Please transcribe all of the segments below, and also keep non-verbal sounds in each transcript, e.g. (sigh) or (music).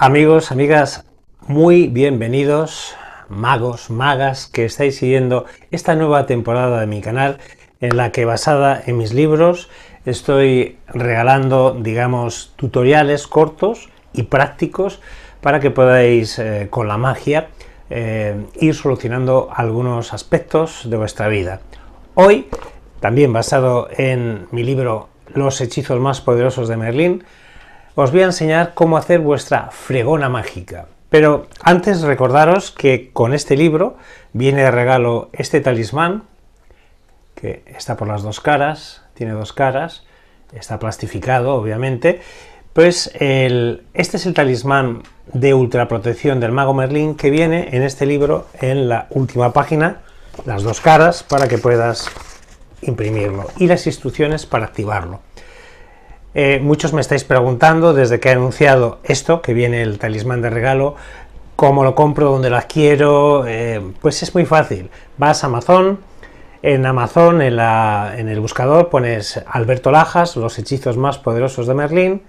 Amigos, amigas, muy bienvenidos, magos, magas, que estáis siguiendo esta nueva temporada de mi canal, en la que basada en mis libros estoy regalando, digamos, tutoriales cortos y prácticos para que podáis, eh, con la magia, eh, ir solucionando algunos aspectos de vuestra vida. Hoy, también basado en mi libro Los hechizos más poderosos de Merlín, os voy a enseñar cómo hacer vuestra fregona mágica. Pero antes recordaros que con este libro viene de regalo este talismán, que está por las dos caras, tiene dos caras, está plastificado obviamente, pues este es el talismán de ultraprotección del mago Merlín que viene en este libro en la última página, las dos caras, para que puedas imprimirlo y las instrucciones para activarlo. Eh, muchos me estáis preguntando desde que he anunciado esto, que viene el talismán de regalo, cómo lo compro, dónde lo adquiero. Eh, pues es muy fácil. Vas a Amazon, en Amazon, en, el buscador, pones Alberto Lajas, los hechizos más poderosos de Merlín,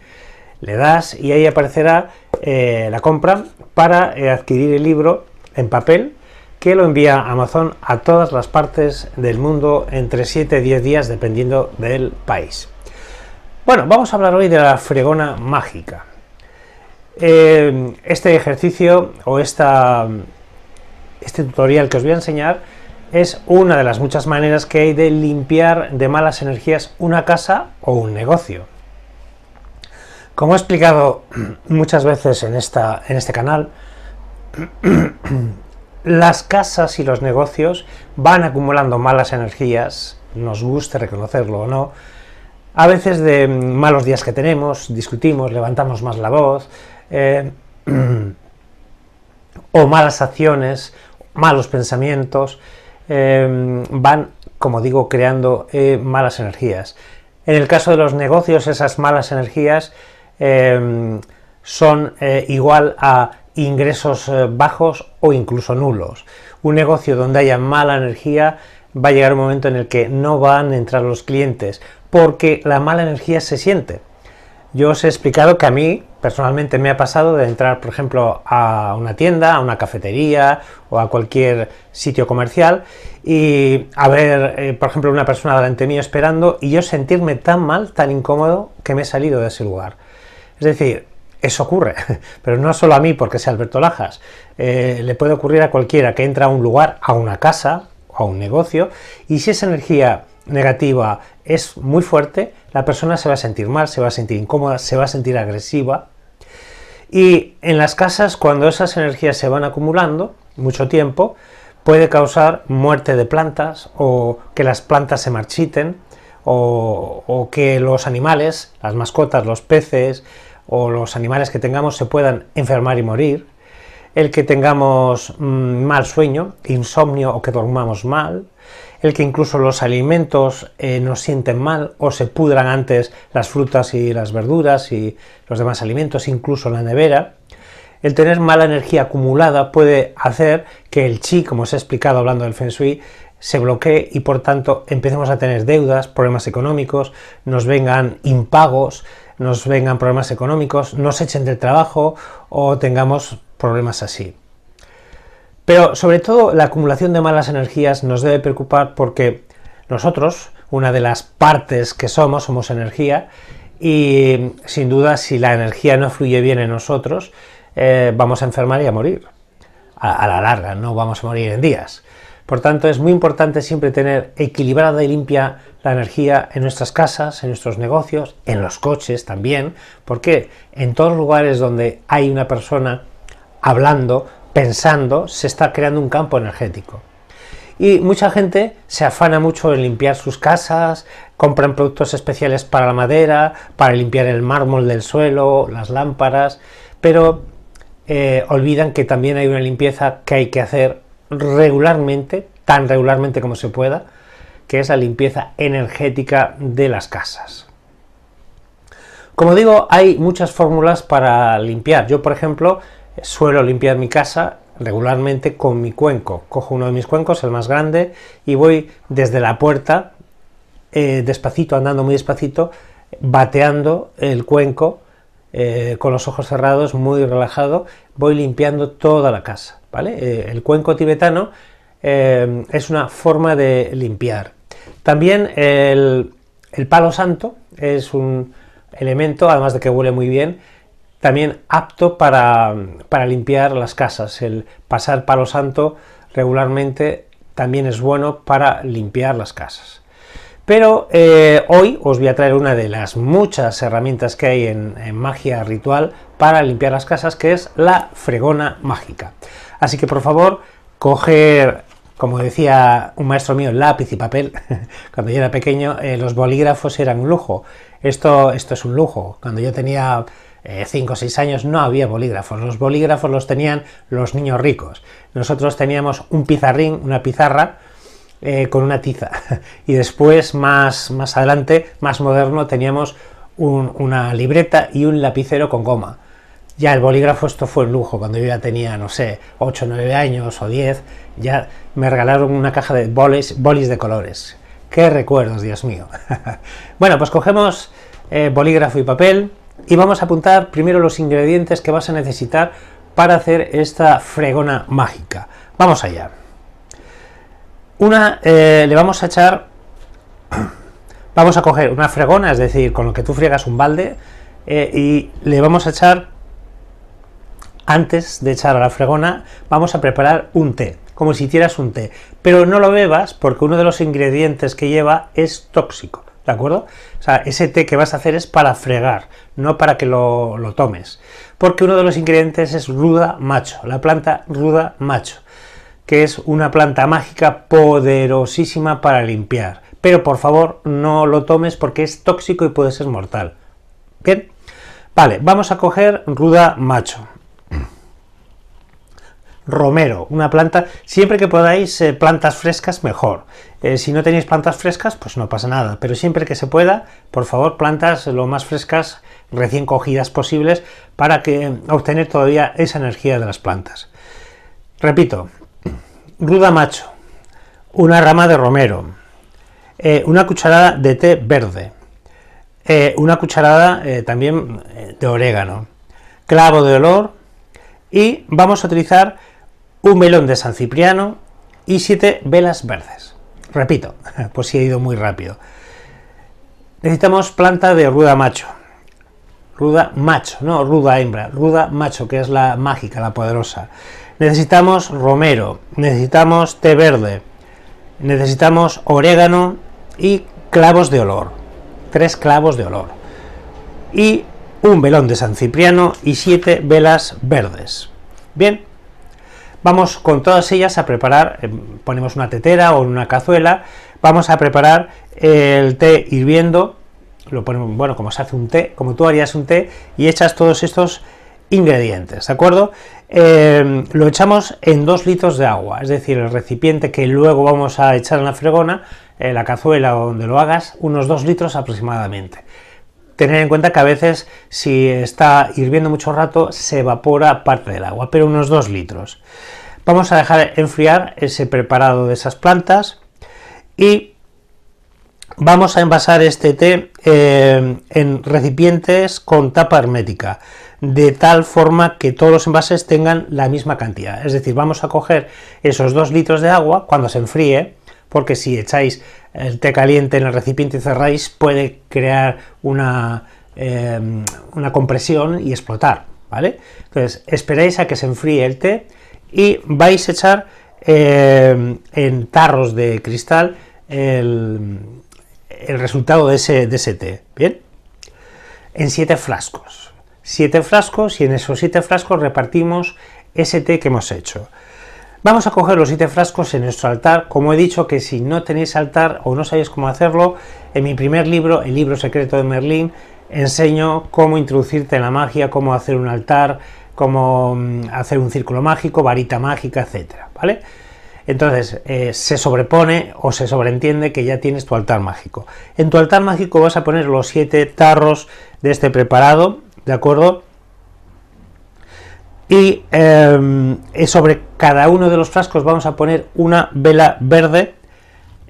le das y ahí aparecerá eh, la compra para adquirir el libro en papel que lo envía Amazon a todas las partes del mundo entre 7 y 10 días dependiendo del país. Bueno, vamos a hablar hoy de la fregona mágica. Eh, este ejercicio o este tutorial que os voy a enseñar es una de las muchas maneras que hay de limpiar de malas energías una casa o un negocio. Como he explicado muchas veces en, en este canal, (clears throat) las casas y los negocios van acumulando malas energías, nos guste reconocerlo o no, a veces de malos días que tenemos, discutimos, levantamos más la voz, eh, (clears throat) o malas acciones, malos pensamientos, eh, van, como digo, creando eh, malas energías. En el caso de los negocios, esas malas energías son igual a ingresos bajos o incluso nulos. Un negocio donde haya mala energía va a llegar un momento en el que no van a entrar los clientes, porque la mala energía se siente. Yo os he explicado que a mí personalmente me ha pasado de entrar, por ejemplo, a una tienda, a una cafetería o a cualquier sitio comercial y a ver, eh, por ejemplo, una persona delante mío esperando y yo sentirme tan mal, tan incómodo que me he salido de ese lugar. Es decir, eso ocurre, (laughs) pero no solo a mí porque sea Alberto Lajas, eh, le puede ocurrir a cualquiera que entra a un lugar, a una casa, a un negocio y si esa energía negativa es muy fuerte, la persona se va a sentir mal, se va a sentir incómoda, se va a sentir agresiva. Y en las casas, cuando esas energías se van acumulando mucho tiempo, puede causar muerte de plantas o que las plantas se marchiten o, que los animales, las mascotas, los peces o los animales que tengamos se puedan enfermar y morir el que tengamos mm, mal sueño, insomnio o que dormamos mal, el que incluso los alimentos eh, nos sienten mal o se pudran antes las frutas y las verduras y los demás alimentos, incluso la nevera. El tener mala energía acumulada puede hacer que el chi, como os he explicado hablando del feng shui, se bloquee y por tanto empecemos a tener deudas, problemas económicos, nos vengan impagos, nos vengan problemas económicos, nos echen del trabajo o tengamos problemas así. Pero sobre todo la acumulación de malas energías nos debe preocupar porque nosotros, una de las partes que somos, somos energía, y sin duda si la energía no fluye bien en nosotros, eh, vamos a enfermar y a morir. A, a, la larga, no vamos a morir en días. Por tanto, es muy importante siempre tener equilibrada y limpia la energía en nuestras casas, en nuestros negocios, en los coches también, porque en todos los lugares donde hay una persona hablando, pensando, se está creando un campo energético. Y mucha gente se afana mucho en limpiar sus casas, compran productos especiales para la madera, para limpiar el mármol del suelo, las lámparas, pero eh, olvidan que también hay una limpieza que hay que hacer regularmente, tan regularmente como se pueda, que es la limpieza energética de las casas. Como digo, hay muchas fórmulas para limpiar. Yo, por ejemplo, suelo limpiar mi casa regularmente con mi cuenco. Cojo uno de mis cuencos, el más grande, y voy desde la puerta, eh, despacito, andando muy despacito, bateando el cuenco eh, con los ojos cerrados, muy relajado, voy limpiando toda la casa. ¿vale? Eh, el cuenco tibetano es una forma de limpiar. También el palo santo es un elemento, además de que huele muy bien, también apto para, limpiar las casas. El pasar palo santo regularmente también es bueno para limpiar las casas. Pero eh, hoy os voy a traer una de las muchas herramientas que hay en, magia ritual para limpiar las casas, que es la fregona mágica. Así que por favor, coger, como decía un maestro mío, lápiz y papel. (laughs) Cuando yo era pequeño, eh, los bolígrafos eran un lujo. Esto, esto es un lujo. Cuando yo tenía 5 eh, o 6 años no había bolígrafos. Los bolígrafos los tenían los niños ricos. Nosotros teníamos un pizarrín, una pizarra, eh, con una tiza. (laughs) Y después, más, más adelante, más moderno, teníamos una libreta y un lapicero con goma. Ya el bolígrafo, esto fue un lujo. Cuando yo ya tenía, no sé, 8, 9 años o 10, ya me regalaron una caja de bolis, bolis de colores. ¡Qué recuerdos, Dios mío! (laughs) bueno, pues cogemos eh, bolígrafo y papel y vamos a apuntar primero los ingredientes que vas a necesitar para hacer esta fregona mágica. Vamos allá. Una, eh, le vamos a echar, (clears throat) vamos a coger una fregona, es decir, con lo que tú friegas un balde, eh, y le vamos a echar, antes de echar a la fregona, vamos a preparar un té, como si hicieras un té, pero no lo bebas porque uno de los ingredientes que lleva es tóxico. ¿de acuerdo? O sea, ese té que vas a hacer es para fregar, no para que lo, lo tomes. Porque uno de los ingredientes es ruda macho, la planta ruda macho, que es una planta mágica poderosísima para limpiar. Pero por favor, no lo tomes porque es tóxico y puede ser mortal. Bien, vale, vamos a coger ruda macho romero, una planta, siempre que podáis eh, plantas frescas mejor. Eh, si no tenéis plantas frescas, pues no pasa nada, pero siempre que se pueda, por favor, plantas lo más frescas, recién cogidas posibles, para que eh, obtener todavía esa energía de las plantas. Repito, ruda macho, una rama de romero, una cucharada de té verde, una cucharada también de orégano, clavo de olor, y vamos a utilizar un melón de San Cipriano y siete velas verdes. Repito, (laughs) pues si he ido muy rápido. Necesitamos planta de ruda macho. Ruda macho, no ruda hembra, ruda macho, que es la mágica, la poderosa. Necesitamos romero, necesitamos té verde, necesitamos orégano y clavos de olor. Tres clavos de olor. Y un velón de San Cipriano y siete velas verdes. Bien, vamos con todas ellas a preparar, eh, ponemos una tetera o una cazuela, vamos a preparar el té hirviendo, lo ponemos, bueno, como se hace un té, como tú harías un té, y echas todos estos ingredientes, ¿de acuerdo? Em, lo echamos en dos litros de agua, es decir, el recipiente que luego vamos a echar en la fregona, eh, la cazuela o donde lo hagas, unos 2 litros aproximadamente. Tener en cuenta que a veces si está hirviendo mucho rato se evapora parte del agua, pero unos 2 litros. Vamos a dejar enfriar ese preparado de esas plantas y vamos a envasar este té eh, en recipientes con tapa hermética, de tal forma que todos los envases tengan la misma cantidad. Es decir, vamos a coger esos 2 litros de agua cuando se enfríe, porque si echáis el té caliente en el recipiente y cerráis, puede crear una, em, compresión y explotar, ¿vale? Entonces, esperáis a que se enfríe el té y vais a echar em, en tarros de cristal el, resultado de ese, de ese té, ¿bien? En siete frascos. Siete frascos y en esos siete frascos repartimos ese té que hemos hecho. Vamos a coger los siete frascos en nuestro altar. Como he dicho que si no tenéis altar o no sabéis cómo hacerlo, en mi primer libro, El libro secreto de Merlín, enseño cómo introducirte en la magia, cómo hacer un altar, cómo mm, hacer un círculo mágico, varita mágica, etcétera, ¿vale? Entonces eh, se sobrepone o se sobreentiende que ya tienes tu altar mágico. En tu altar mágico vas a poner los siete tarros de este preparado, ¿de acuerdo? y em, eh, sobre cada uno de los frascos vamos a poner una vela verde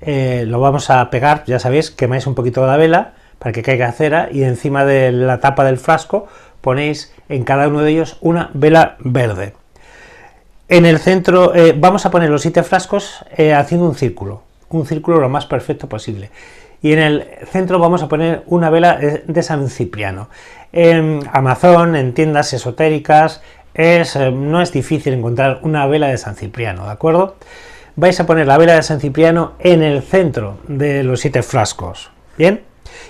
eh, lo vamos a pegar ya sabéis quemáis un poquito la vela para que caiga cera y encima de la tapa del frasco ponéis en cada uno de ellos una vela verde en el centro eh, vamos a poner los siete frascos haciendo un círculo un círculo lo más perfecto posible y en el centro vamos a poner una vela de San Cipriano. En Amazon, en tiendas esotéricas, eh, no es difícil encontrar una vela de San Cipriano, ¿de acuerdo? Vais a poner la vela de San Cipriano en el centro de los siete frascos, ¿bien?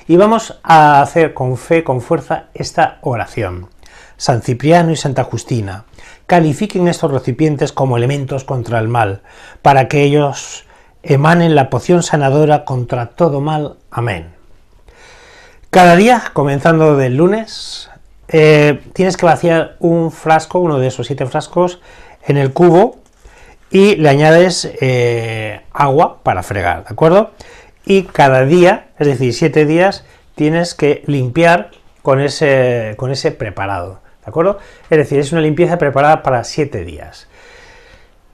Y vamos a hacer con fe, con fuerza, esta oración. San Cipriano y Santa Justina, califiquen estos recipientes como elementos contra el mal, para que ellos emanen la poción sanadora contra todo mal. Amén. Cada día, comenzando del lunes, eh, tienes que vaciar un frasco, uno de esos siete frascos, en el cubo y le añades eh, agua para fregar, ¿de acuerdo? Y cada día, es decir, siete días, tienes que limpiar con ese, con ese preparado, ¿de acuerdo? Es decir, es una limpieza preparada para siete días.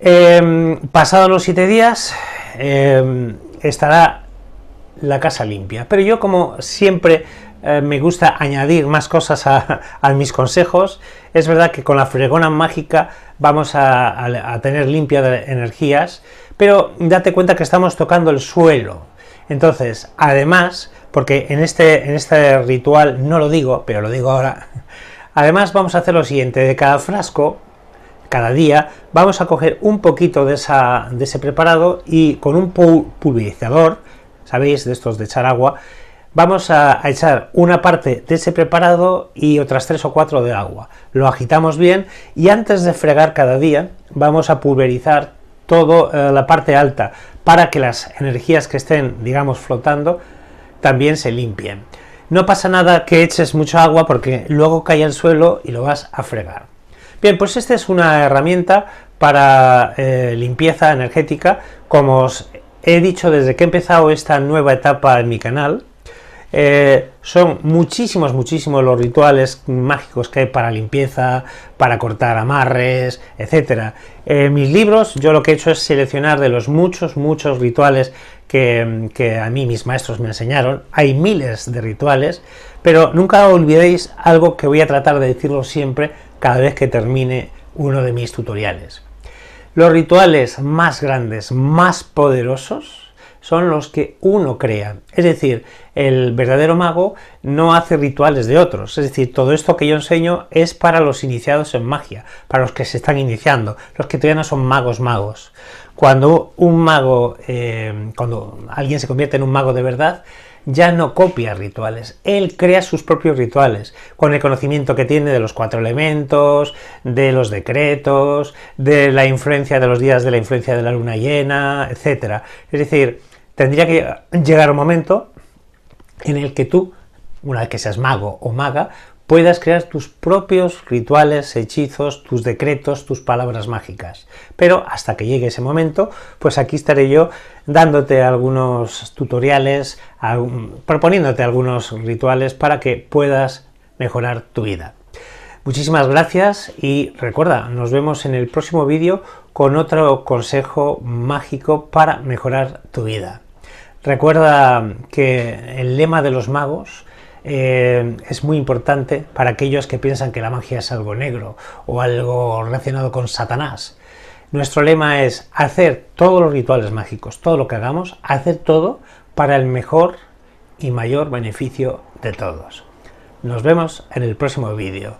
Em, pasados los siete días, em, estará la casa limpia. Pero yo, como siempre eh, me gusta añadir más cosas a, mis consejos. Es verdad que con la fregona mágica vamos a, tener limpia de energías, pero date cuenta que estamos tocando el suelo. Entonces, además, porque en este, en este ritual no lo digo, pero lo digo ahora, (laughs) además vamos a hacer lo siguiente, de cada frasco cada día vamos a coger un poquito de, de ese preparado y con un pulverizador, sabéis, de estos de echar agua, vamos a, echar una parte de ese preparado y otras tres o cuatro de agua. Lo agitamos bien y antes de fregar cada día vamos a pulverizar toda eh, la parte alta para que las energías que estén, digamos, flotando también se limpien. No pasa nada que eches mucha agua porque luego cae al suelo y lo vas a fregar. Bien, pues esta es una herramienta para eh, limpieza energética, como os he dicho desde que he empezado esta nueva etapa en mi canal, eh, son muchísimos, muchísimos los rituales mágicos que hay para limpieza, para cortar amarres, etc. En eh, mis libros, yo lo que he hecho es seleccionar de los muchos, muchos rituales que, que a mí mis maestros me enseñaron. Hay miles de rituales, pero nunca olvidéis algo que voy a tratar de decirlo siempre cada vez que termine uno de mis tutoriales. Los rituales más grandes, más poderosos, son los que uno crea. Es decir, el verdadero mago no hace rituales de otros. Es decir, todo esto que yo enseño es para los iniciados en magia, para los que se están iniciando, los que todavía no son magos magos. Cuando un mago, eh, cuando alguien se convierte en un mago de verdad, ya no copia rituales, él crea sus propios rituales, con el conocimiento que tiene de los cuatro elementos, de los decretos, de la influencia de los días de la influencia de la luna llena, etc. Es decir, tendría que llegar un momento en el que tú, una vez que seas mago o maga, puedas crear tus propios rituales, hechizos, tus decretos, tus palabras mágicas. Pero hasta que llegue ese momento, pues aquí estaré yo dándote algunos tutoriales, proponiéndote algunos rituales para que puedas mejorar tu vida. Muchísimas gracias y recuerda, nos vemos en el próximo vídeo con otro consejo mágico para mejorar tu vida. Recuerda que el lema de los magos eh, es muy importante para aquellos que piensan que la magia es algo negro o algo relacionado con Satanás. Nuestro lema es hacer todos los rituales mágicos, todo lo que hagamos, hacer todo para el mejor y mayor beneficio de todos. Nos vemos en el próximo vídeo.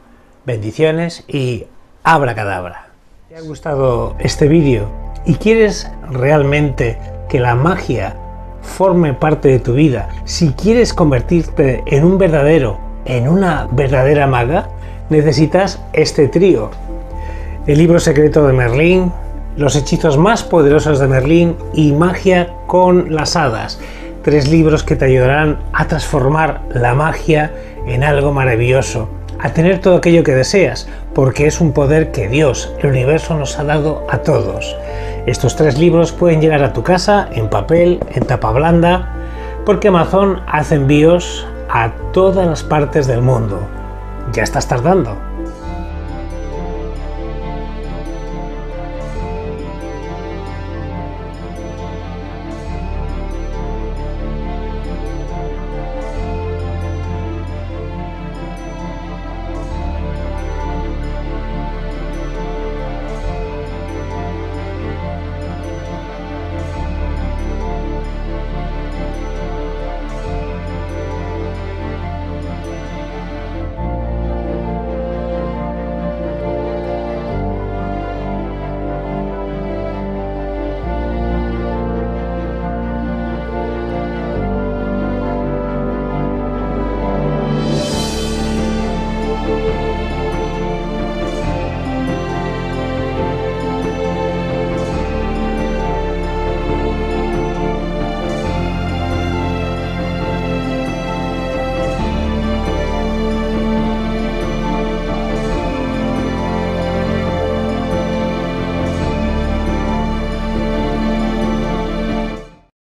Bendiciones y abracadabra. ¿Te ha gustado este vídeo y quieres realmente que la magia forme parte de tu vida. Si quieres convertirte en un verdadero, en una verdadera maga, necesitas este trío. El libro secreto de Merlín, los hechizos más poderosos de Merlín y magia con las hadas. Tres libros que te ayudarán a transformar la magia en algo maravilloso a tener todo aquello que deseas, porque es un poder que Dios, el universo, nos ha dado a todos. Estos tres libros pueden llegar a tu casa en papel, en tapa blanda, porque Amazon hace envíos a todas las partes del mundo. Ya estás tardando.